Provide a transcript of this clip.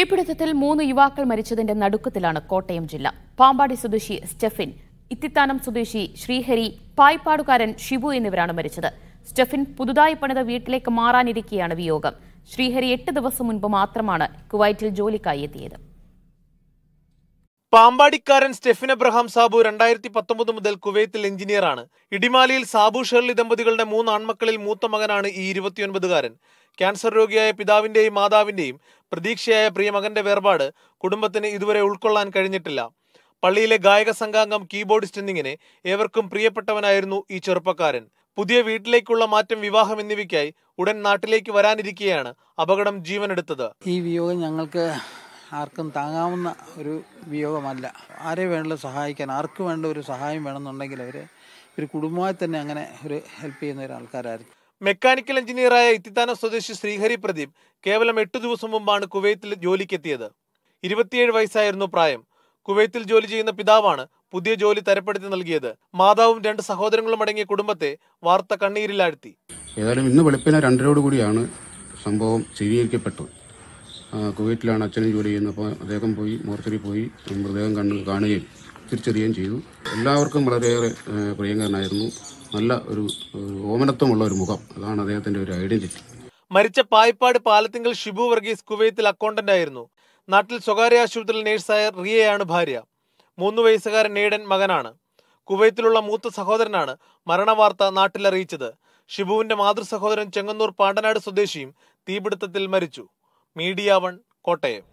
തീപിടുത്തത്തിൽ മൂന്ന് യുവാക്കൾ മരിച്ചതിന്റെ നടുക്കത്തിലാണ് കോട്ടയം ജില്ല പാമ്പാടി സ്വദേശി സ്റ്റെഫിൻ ഇത്തിത്താനം സ്വദേശി ശ്രീഹരി പായ്പാടുകാരൻ ഷിബു എന്നിവരാണ് മരിച്ചത് സ്റ്റെഫിൻ പുതുതായി പണിത വീട്ടിലേക്ക് മാറാനിരിക്കെയാണ് വിയോഗം ശ്രീഹരി എട്ട് ദിവസം മുൻപ് മാത്രമാണ് കുവൈറ്റിൽ ജോലിക്കായി എത്തിയത് പാമ്പാടിക്കാരൻ സ്റ്റെഫിൻ അബ്രഹാം സാബു രണ്ടായിരത്തി പത്തൊമ്പത് മുതൽ കുവൈത്തിൽ എഞ്ചിനീയറാണ് ഇടിമാലിയിൽ സാബു ഷെർലി ദമ്പതികളുടെ മൂന്ന് ആൺമക്കളിൽ മൂത്ത മകനാണ് ഈ ഇരുപത്തിയൊൻപതുകാരൻ ക്യാൻസർ രോഗിയായ പിതാവിന്റെയും മാതാവിന്റെയും പ്രതീക്ഷയായ പ്രിയമകന്റെ വേർപാട് കുടുംബത്തിന് ഇതുവരെ ഉൾക്കൊള്ളാൻ കഴിഞ്ഞിട്ടില്ല പള്ളിയിലെ ഗായക സംഘാംഗം കീബോർഡിസ്റ്റ് എന്നിങ്ങനെ ഏവർക്കും പ്രിയപ്പെട്ടവനായിരുന്നു ഈ ചെറുപ്പക്കാരൻ പുതിയ വീട്ടിലേക്കുള്ള മാറ്റം വിവാഹം എന്നിവയ്ക്കായി ഉടൻ നാട്ടിലേക്ക് വരാനിരിക്കെയാണ് അപകടം ജീവനെടുത്തത് ഈ വിയോഗം ഞങ്ങൾക്ക് ആർക്കും താങ്ങാവുന്ന ഒരു വിയോഗമല്ല ആരെ വേണമെങ്കിലും സഹായിക്കാൻ ആർക്ക് വേണ്ട ഒരു സഹായം വേണമെന്നുണ്ടെങ്കിൽ അവർ ഒരു കുടുംബമായി തന്നെ അങ്ങനെ ഒരു ഹെൽപ്പ് ചെയ്യുന്ന ഒരു ആൾക്കാരായിരുന്നു മെക്കാനിക്കൽ എഞ്ചിനീയറായ ഇത്തിത്താനം സ്വദേശി ശ്രീഹരി പ്രദീപ് കേവലം എട്ടു ദിവസം മുമ്പാണ് കുവൈത്തിൽ ജോലിക്കെത്തിയത് ഇരുപത്തിയേഴ് വയസ്സായിരുന്നു പ്രായം കുവൈത്തിൽ ജോലി ചെയ്യുന്ന പിതാവാണ് പുതിയ ജോലി തരപ്പെടുത്തി നൽകിയത് മാതാവും രണ്ട് സഹോദരങ്ങളും അടങ്ങിയ കുടുംബത്തെ വാർത്ത കണ്ണീരിലാഴ്ത്തി ഏതായാലും ഇന്ന് വെളുപ്പിന് രണ്ടരോട് കൂടിയാണ് സംഭവം സ്ഥിരീകരിക്കപ്പെട്ടത് കുവൈറ്റിലാണ് അച്ഛനും ജോലി ചെയ്യുന്നത് അപ്പോൾ അദ്ദേഹം പോയി മോർച്ചറി പോയി മൃതദേഹം കണ്ണ് കാണുകയും തിരിച്ചറിയുകയും ചെയ്തു എല്ലാവർക്കും വളരെയേറെ പ്രിയങ്കരനായിരുന്നു നല്ല ഒരു ഓമനത്വമുള്ള ഒരു മുഖം അതാണ് അദ്ദേഹത്തിന്റെ ഒരു ഐഡന്റിറ്റി മരിച്ച പായിപ്പാട് പാലത്തിങ്കൽ ഷിബു വർഗീസ് കുവൈത്തിൽ അക്കൗണ്ടന്റ് ആയിരുന്നു നാട്ടിൽ സ്വകാര്യ ആശുപത്രിയിൽ നേഴ്സായ റിയയാണ് ഭാര്യ മൂന്നു വയസ്സുകാരൻ നേടൻ മകനാണ് കുവൈത്തിലുള്ള മൂത്ത സഹോദരനാണ് മരണവാർത്ത അറിയിച്ചത് ഷിബുവിന്റെ മാതൃ സഹോദരൻ ചെങ്ങന്നൂർ പാണ്ടനാട് സ്വദേശിയും തീപിടുത്തത്തിൽ മരിച്ചു മീഡിയ വൺ കോട്ടയം